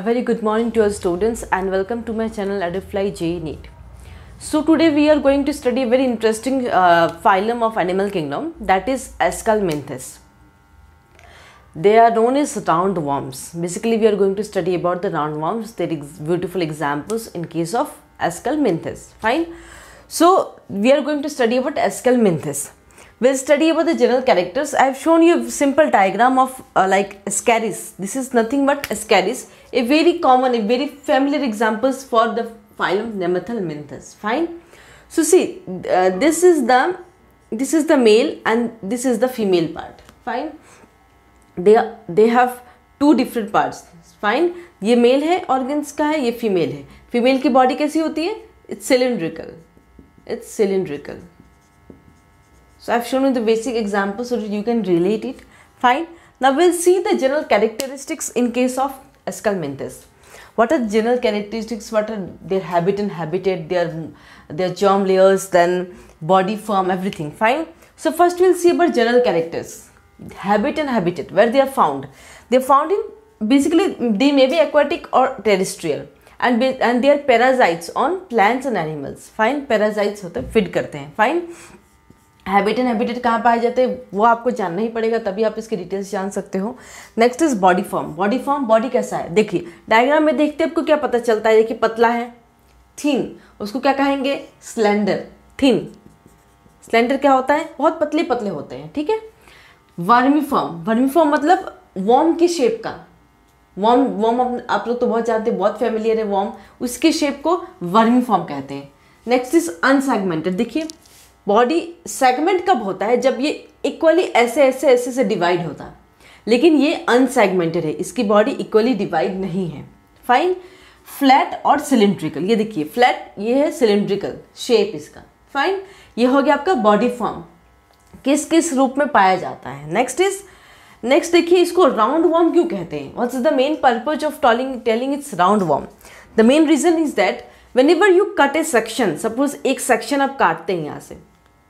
A very good morning to all students and welcome to my channel Adifly Need. So today we are going to study a very interesting uh, phylum of animal kingdom that is Ascalmenthes. They are known as roundworms. Basically we are going to study about the roundworms, their ex beautiful examples in case of Ascalmenthes. Fine. So we are going to study about Ascalmenthes. We'll study about the general characters. I have shown you a simple diagram of uh, like Ascaris. This is nothing but Ascaris, a very common, a very familiar examples for the phylum Nemathelminthes. Fine. So see, uh, this is the this is the male and this is the female part. Fine. They are, they have two different parts fine ye male hai organs ka hai ye female hai female ki body kaisi hoti hai it's cylindrical it's cylindrical So I've shown you the basic example so that you can relate it. Fine. Now we'll see the general characteristics in case of escalmentes. What are general characteristics? What are their habit and habitat, their, their germ layers, then body form, everything. Fine. So first we'll see about general characters. Habit and habitat, where they are found. They are found in, basically they may be aquatic or terrestrial. and and they are parasites on plants and animals fine parasites होते हैं फिड करते habit and habitat कहाँ पाए जाते हैं वो आपको जानना ही पड़ेगा तभी आप इसकी डिटेल्स जान सकते हो next is body form body form body कैसा है देखिए डायग्राम में देखते आपको क्या पता चलता है देखिए पतला है थीन उसको क्या कहेंगे स्लेंडर थीन स्लेंडर क्या होता है बहुत पतले पतले होते हैं ठीक है वर्मी फॉर्म वर्मी फॉर्म मतलब वॉम के शेप का वॉर्म वॉर्म आप लोग तो बहुत जानते हैं बहुत फेमिलियर है वॉर्म उसके शेप को वर्मी फॉर्म कहते हैं नेक्स्ट इज अनसेगमेंटेड देखिए बॉडी सेगमेंट कब होता है जब ये इक्वली ऐसे ऐसे ऐसे से डिवाइड होता है लेकिन ये अनसेगमेंटेड है इसकी बॉडी इक्वली डिवाइड नहीं है फाइन फ्लैट और सिलेंड्रिकल ये देखिए फ्लैट ये है सिलेंड्रिकल शेप इसका फाइन ये हो गया आपका बॉडी फॉर्म किस किस रूप में पाया जाता है नेक्स्ट इज नेक्स्ट देखिए इसको राउंड वॉर्म क्यों कहते हैं what is the main purpose of tolling telling it's round worm the main reason is that whenever you cut a section suppose एक सेक्शन आप काटते हैं यहाँ से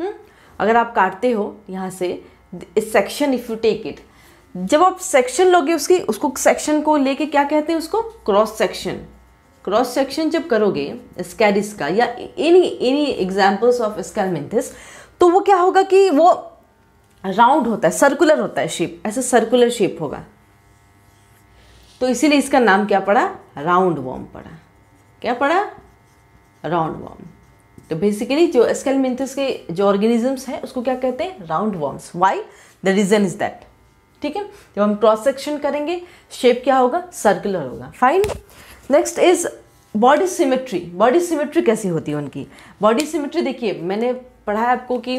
हुँ? हम्म? अगर आप काटते हो यहाँ से section if you take it जब आप सेक्शन लोगे उसकी उसको सेक्शन को लेके क्या कहते हैं उसको क्रॉस सेक्शन क्रॉस सेक्शन जब करोगे स्कैरिस का या any any examples of Aschelminthes तो वो क्या होगा कि वो राउंड होता है सर्कुलर होता है शेप ऐसा सर्कुलर शेप होगा तो इसीलिए इसका नाम क्या पड़ा राउंड वॉर्म पड़ा क्या पड़ा राउंड वॉर्म तो बेसिकली जो एस्केलमिंथस के जो ऑर्गेनिजम्स हैं उसको क्या कहते हैं round worms why the reason is that ठीक है जब हम क्रॉस सेक्शन करेंगे शेप क्या होगा सर्कुलर होगा fine next is body symmetry body symmetry कैसी होती है उनकी बॉडी सिमेट्री देखिए मैंने पढ़ा है आपको कि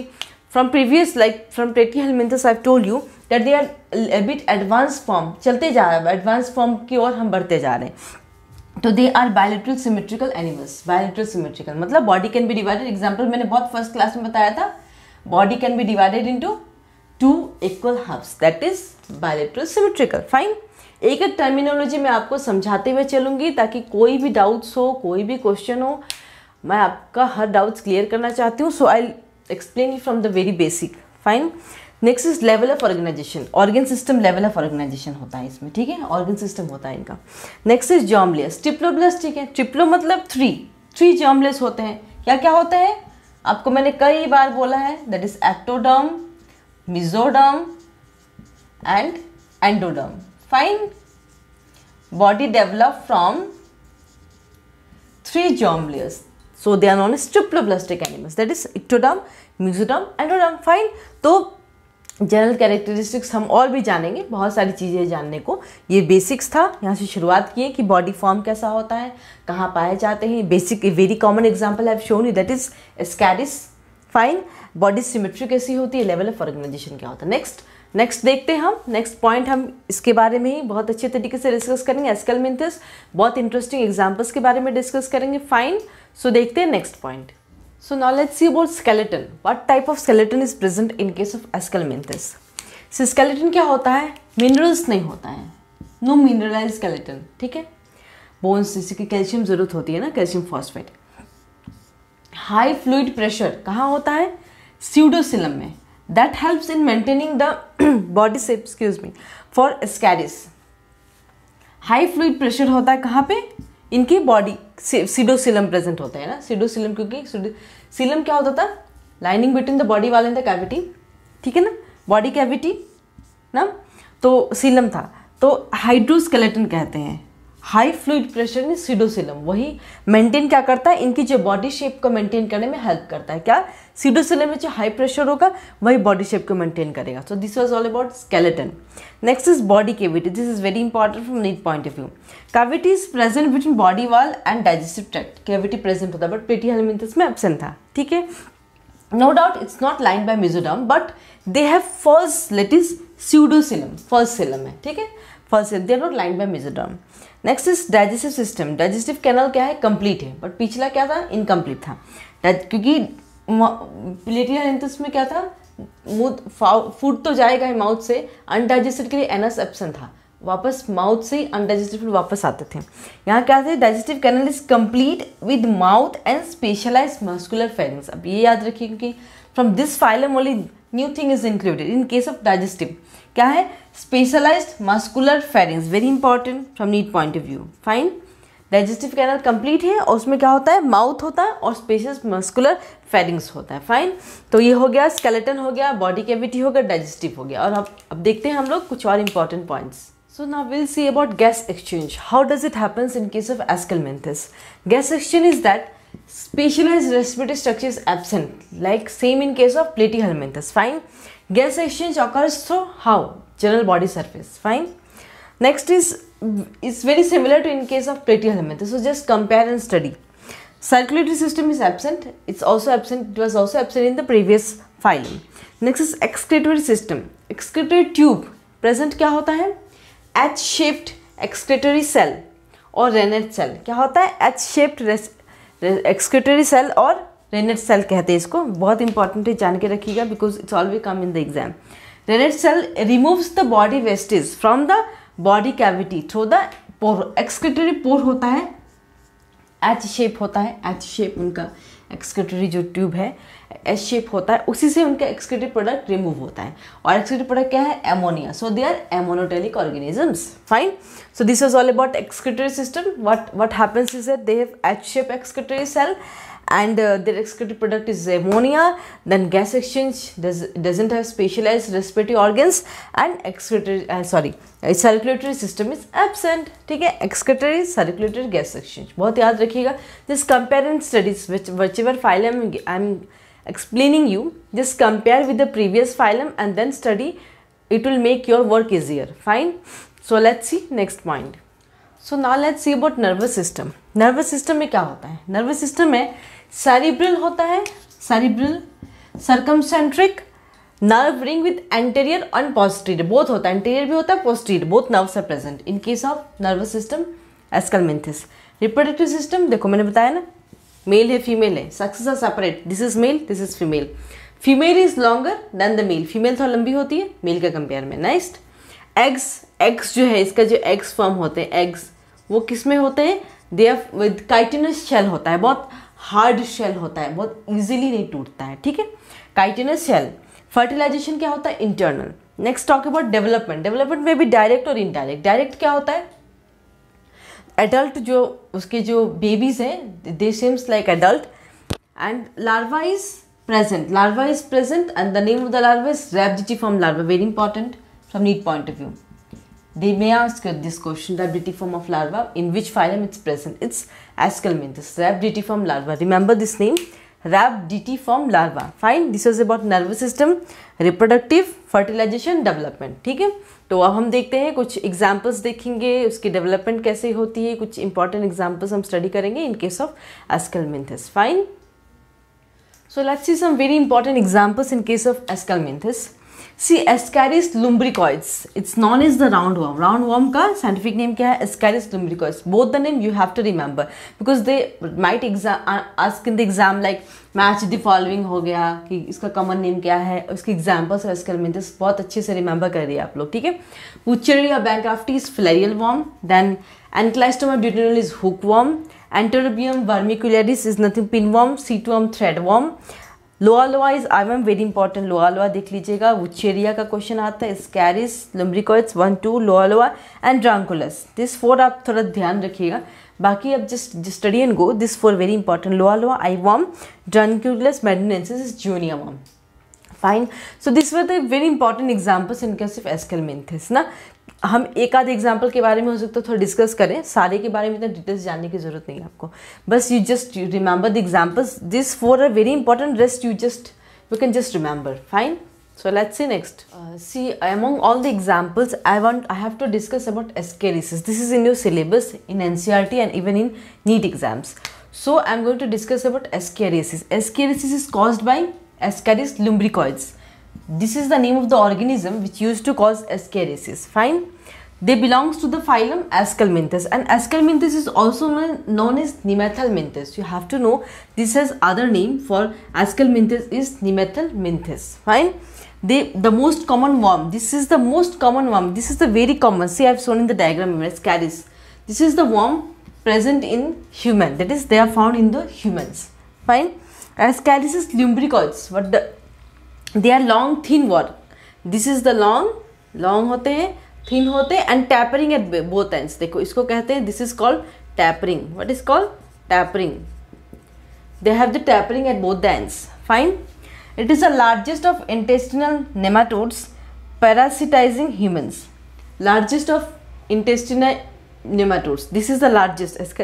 from previous like from Platyhelminthes I told you that they are bit advance form चलते जा रहे हैं एडवांस फॉर्म की ओर हम बढ़ते जा रहे हैं तो they are bilateral symmetrical animals bilateral symmetrical मतलब body can be divided example मैंने बहुत फर्स्ट क्लास में बताया था body can be divided into two equal halves that is bilateral symmetrical fine एक एक टर्मिनोलॉजी मैं आपको समझाते हुए चलूंगी ताकि कोई भी डाउट्स हो कोई भी क्वेश्चन हो मैं आपका हर डाउट्स क्लियर करना चाहती हूँ so I explain you from the very basic fine next is level of organisation organ system level of organisation होता है इसमें ठीक है ऑर्गेन सिस्टम होता है इनका नेक्स्ट इज जॉमलेस ट्रिप्लो ट्रिप्लोब्लस ठीक है ट्रिप्लो मतलब थ्री थ्री जॉमलेस होते हैं क्या क्या होते हैं आपको मैंने कई बार बोला है that is ectoderm mesoderm and endoderm fine body develop from three germ layers so they are known as as triploblastic animals. That is ectoderm, mesoderm, endoderm. Fine. So तो जनरल कैरेक्टरिस्टिक्स हम और भी जानेंगे बहुत सारी चीज़ें जानने को ये बेसिक्स था यहाँ से शुरुआत किए कि बॉडी फॉर्म कैसा होता है कहाँ पाए जाते हैं basic very common example have shown you that is Ascaris fine body symmetry कैसी होती है लेवल ऑफ ऑर्गेनाइजेशन क्या होता है नेक्स्ट नेक्स्ट देखते हैं हम नेक्स्ट पॉइंट हम इसके बारे में ही बहुत अच्छे तरीके से डिस्कस करेंगे एसकल मिंथस बहुत इंटरेस्टिंग एग्जाम्पल्स के बारे में डिस्कस करेंगे फाइन सो so, देखते हैं next point So now let's see about skeleton. What type of skeleton is present in case of Ascalminthus? So skeleton क्या होता है मिनरल्स नहीं होता है नो मिनरलाइज स्केलेटन ठीक है बोन्स जैसे कि कैल्शियम जरूरत होती है ना calcium phosphate high fluid pressure कहाँ होता है सीडोसिलम में that helps in maintaining the body shape excuse me for Ascaris high fluid pressure होता है कहाँ पे इनकी बॉडी सिडोसिलम प्रेजेंट होता है ना सिडोसिलम क्योंकि सिलम क्या होता था lining between the body wall and the cavity ठीक है ना बॉडी कैविटी ना तो सिलम था तो हाइड्रोस्केलेटन कहते हैं high fluid pressure in pseudocoelom वही मेंटेन क्या करता है इनकी जो बॉडी शेप को मेंटेन करने में हेल्प करता है क्या सीडोसिलम में जो हाई प्रेशर होगा वही बॉडी शेप को मेंटेन करेगा so this was all about skeleton next is body cavity this is very important from NEET point of view cavity is present between body wall and digestive tract cavity present होता है but पेटी हेलमिन में absent था ठीक है no doubt it's not line by mesoderm but they have false late is pseudocoelom false coelom है ठीक है false coelom they are not line by mesoderm next is digestive system digestive canal क्या है complete है but पिछला क्या था incomplete था क्योंकि प्लेटिनल एंथस में क्या था मुंह फूड तो जाएगा ही माउथ से अनडाइजेस्टेड के लिए एनस एप्सन था वापस माउथ से ही अनडाइजेस्टिव फूड वापस आते थे यहाँ क्या थे digestive canal is complete with mouth and specialise muscular pharynx अब ये याद रखिए क्योंकि from this phylum only new thing is included in case of digestive क्या है specialised muscular pharynx very important from NEET point of view fine digestive canal complete है और उसमें क्या होता है माउथ होता है और स्पेशियस मस्कुलर फेरिंग्स होता है फाइन तो ये हो गया स्केलेटन हो गया बॉडी कैविटी हो गया डाइजेस्टिव हो गया और अब अब देखते हैं हम लोग कुछ और इम्पॉर्टेंट पॉइंट्स सो ना will see about gas exchange how does it happens in case of Aschelminthes gas exchange is that specialise respiratory structure is absent like same in case of Platyhelminthes fine gas exchange occurs throughout general body surface fine next is is very similar to in case of Platyhelminthes this was just compare and study circulatory system is absent it's also absent it was also absent in the previous phylum next is excretory system excretory tube present क्या होता है H shaped excretory cell और renette cell क्या होता है H shaped excretory cell और renette cell कहते हैं इसको बहुत इंपॉर्टेंट है जान के रखिएगा because it's all we come in the exam renette cell removes the body wastes from the body cavity through the pore excretory pore होता है एच शेप होता है एच शेप उनका एक्सक्रेटरी जो ट्यूब है एच शेप होता है उसी से उनका एक्सक्रेटरी प्रोडक्ट रिमूव होता है और एक्सक्रेटरी प्रोडक्ट क्या है ammonia so they are ammonotelic organisms fine so this is all about excretory system what what happens is that they have H shape excretory cell and uh, their excreted product is ammonia then gas exchange does, doesn't have specialized respiratory organs and excretory uh, sorry circulatory system is absent ठीक है excretory circulatory gas exchange बहुत याद रखिएगा this compare studies whichever phylum I am explaining you just compare with the previous phylum and then study it will make your work easier fine so let's see next point so now let's see about nervous system nervous system में क्या होता है nervous system में cerebral होता है cerebral circumcentric nerve ring with anterior and posterior both होता है anterior भी होता है posterior both nerves are present in case of nervous system Aschelminthes reproductive system देखो मैंने बताया ना मेल है फीमेल है sexes are separate this is male this is female female is longer than the male female थोड़ा लंबी होती है मेल के कंपेयर में नेक्स्ट एग्स एग्स जो है इसका जो एग्स फॉर्म होते हैं एग्स वो किस में होते हैं they are with chitinous shell होता है बहुत हार्ड शेल होता है बहुत ईजिली नहीं टूटता है ठीक है काइटेनस शेल फर्टिलाइजेशन क्या होता है internal next talk about development development में भी डायरेक्ट और इनडायरेक्ट डायरेक्ट क्या होता है एडल्ट जो उसके जो बेबीज हैं they seems like adult and larva is present larva is present and the name of the larva is from larva very important from NEET point of view They may ask you this question the ability form of larva in which phylum it's present. It's Ascalminthus, Rhabditiform larva. Remember this name? Rhabditiform larva. Fine. This was about nervous system, reproductive, fertilization, development. theek hai to ab hum dekhte hain kuch examples dekhenge uski development kaise hoti hai kuch important examples hum study karenge in case of ascalmentus fine so let's see some very important examples in case of ascalmentus see Ascaris lumbricoides it's known is the round worm round worm का scientific name क्या है Ascaris lumbricoides both the name you have to remember because they might exam ask in the exam like match the following हो गया कि इसका common name क्या है उसके एग्जाम्पल्स और एस्करमेंटस बहुत अच्छे से रिमेंबर कर दिया आप लोग ठीक है या banc bancrofti is filarial worm then Ancylostoma of duodenale is hook worm Enterobius vermicularis is nothing pin worm seat worm thread worm Loa loa is I am very important Loa loa देख लीजिएगा उच्चेरिया का question आता है स्कैरिस lumbricoides one two लोआ लोआ and ड्रांकुलस this four आप थोड़ा ध्यान रखिएगा बाकी अब just study and go this four very important Loa loa eye worm Dracunculus medinensis is जूनियर worm fine so this were the very important examples इनका सिर्फ एस्कलमेंथिस ना हम एक आध एग्जाम्पल के बारे में हो सकता है थोड़ा डिस्कस करें सारे के बारे में इतना डिटेल्स जानने की जरूरत नहीं है आपको बस you just remember the examples this four are very important rest you just you can just remember fine so let see next see among all the examples I want I have to discuss about ascariasis this is in your syllabus in N C R T and even in NEET exams so I am going to discuss about ascariasis ascariasis is caused by Ascaris lumbricoides This is the name of the organism which used to cause ascariasis. Fine. They belongs to the phylum ascalminthes and ascalminthes is also known as Nematelminthus. You have to know this has other name for ascalminthes is Nematelminthus. Fine. They, the most common worm. This is the most common worm. This is the very common. See I have shown in the diagram Ascaris. This is the worm present in human. That is they are found in the humans. Fine. Ascaris is lumbricoids. what the they are long thin worm this is the long long होते हैं thin होते हैं and tapering at both ends देखो इसको कहते हैं this is called tapering what is called tapering they have the tapering at both the ends fine it is the largest of intestinal nematodes parasitizing humans largest of intestinal nematodes this is the largest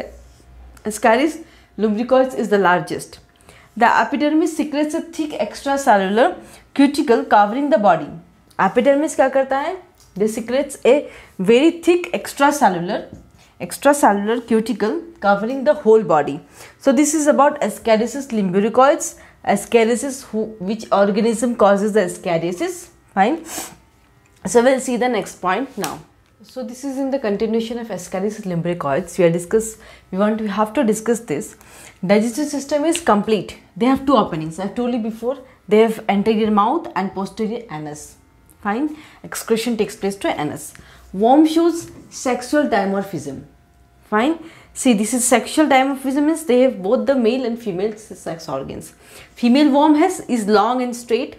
Ascaris lumbricoides is the largest The epidermis secretes a thick extracellular cuticle covering the body. Epidermis क्या करता है They secretes a very thick extracellular extracellular cuticle covering the whole body. So this is about scabies, lumbricoides. scabies. who, which organism causes the scabies? Fine. So we'll see the next point now. So this is in the continuation of Ascaris lumbricoides. We are discuss. We want We have to discuss this. Digestive system is complete. They have two openings. I have told you before. They have anterior mouth and posterior anus. Fine. Excretion takes place to anus. Worm shows sexual dimorphism. Fine. See, this is sexual dimorphism is they have both the male and female sex organs. Female worm has is long and straight,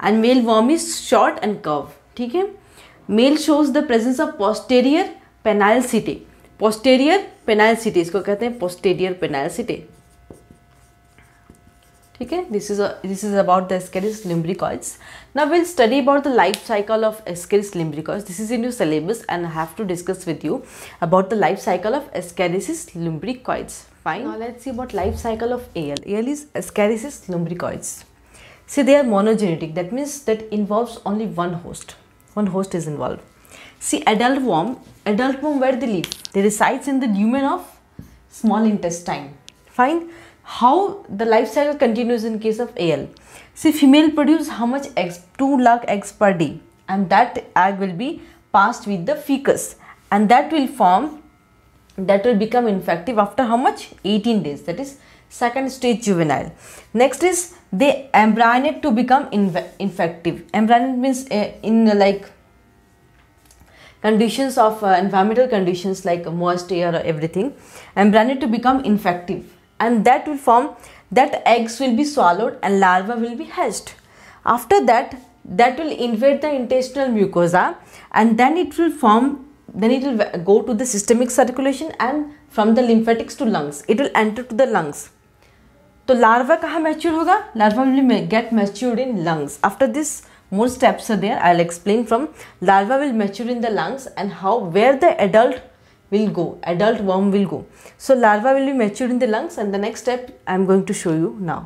and male worm is short and curved. Okay male shows the presence of posterior penile city. Posterior penile city इसको कहते हैं posterior penile city. Okay. this is this is about the Ascaris lumbricoids. Now we'll study about the life cycle of Ascaris lumbricoids. This is in your syllabus and I have to discuss with you about the life cycle of Ascaris lumbricoids. Fine. Now let's see about life cycle of AL. AL is Ascaris lumbricoids. See they are monogenetic. That means that involves only one host one host is involved. See, adult worm, adult worm where they live? They reside in the lumen of small intestine. Fine. How the life cycle continues in case of AL? See, female produce how much eggs? 2 lakh eggs per day. And that egg will be passed with the feces. And that will form, that will become infective after how much? 18 days. That is second stage juvenile next is they embryonate to become infective embryonate means uh, in uh, like conditions of uh, environmental conditions like moist air or everything embryonate to become infective and that will form that eggs will be swallowed and larva will be hatched after that that will invade the intestinal mucosa and then it will form then it will uh, go to the systemic circulation and from the lymphatics to lungs it will enter to the lungs तो larva कहाँ mature होगा larva will get mature in lungs after this more steps are there I will explain from larva will mature in the lungs and how where the adult will go adult worm will go so larva will be mature in the lungs and the next step I am going to show you now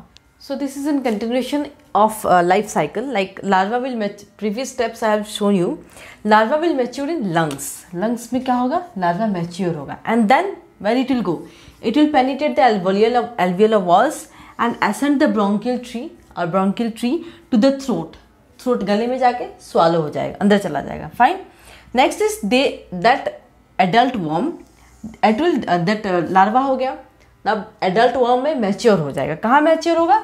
so this is in continuation of life cycle like larva will previous steps I have shown you larva will mature in lungs lungs में क्या होगा larva mature होगा and then when it will go it will penetrate the alveolar of alveolar walls and ascend the bronchial tree और bronchial tree to the throat throat गले में जाके swallow हो जाएगा अंदर चला जाएगा fine next is they that adult worm adult that larva हो गया अब एडल्ट वॉर्म में मैच्योर हो जाएगा कहाँ मैच्योर होगा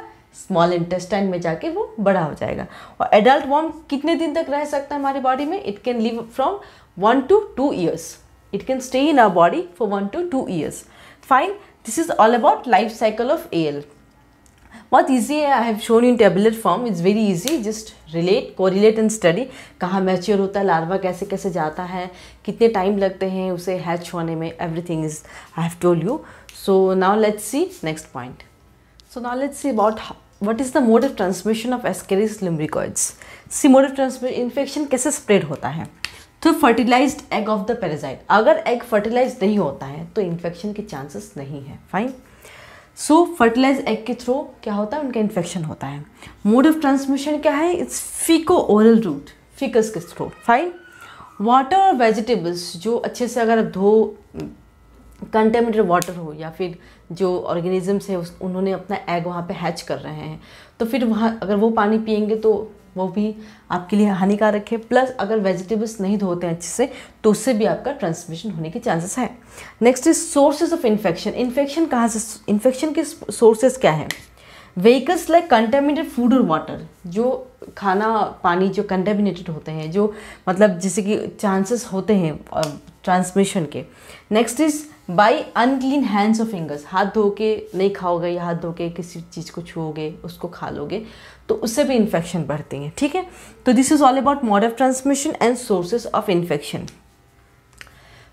स्मॉल इंटेस्टाइन में जाके वो बड़ा हो जाएगा और एडल्ट वॉर्म कितने दिन तक रह सकता है हमारी बॉडी में it can live from one to two years it can stay in our body for one to two years fine this is all about life cycle of a एल्थ बहुत ईजी है I have shown in tablet form it's very easy just relate correlate and study कहाँ mature होता है larva कैसे कैसे जाता है कितने टाइम लगते हैं उसे हैच होने में everything is I have told you so now let's see next point so now let's see about what is the mode of transmission of Ascaris lumbricoides? See mode of transmission infection कैसे spread होता है through fertilize egg of the parasite अगर egg fertilise नहीं होता है तो infection के chances नहीं है फाइन सो फर्टिलाइज एग के थ्रू क्या होता है उनका इन्फेक्शन होता है मोड ऑफ ट्रांसमिशन क्या है it's faeco oral route faeces के थ्रू फाइन वाटर और वेजिटेबल्स जो अच्छे से अगर आप धो कंटेमिनेटेड वाटर हो या फिर जो ऑर्गेनिजम्स है उन्होंने अपना एग वहाँ पे हैच कर रहे हैं तो फिर वहाँ अगर वो पानी पियेंगे तो वो भी आपके लिए हानिकारक है प्लस अगर वेजिटेबल्स नहीं धोते हैं अच्छे से तो उससे भी आपका ट्रांसमिशन होने के चांसेस है next is sources of infection infection कहाँ से इन्फेक्शन के सोर्सेज क्या है व्हीकल्स लाइक कंटेमिनेटेड फूड और वाटर जो खाना पानी जो कंटेमिनेटेड होते हैं जो मतलब जैसे कि चांसेस होते हैं ट्रांसमिशन के next is by unclean hands of fingers हाथ धो के नहीं खाओगे या हाथ धो के किसी चीज़ को छूओगे उसको खा लोगे तो उससे भी इन्फेक्शन बढ़ते हैं ठीक है तो this is all about mode of transmission and sources of infection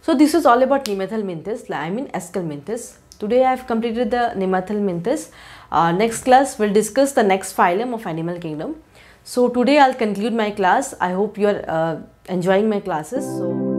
so this is all about Nemathelminthes I mean Aschelminthes today I have completed the Nemathelminthes next class will discuss the next phylum of animal kingdom so today I conclude my class I hope you are enjoying my classes so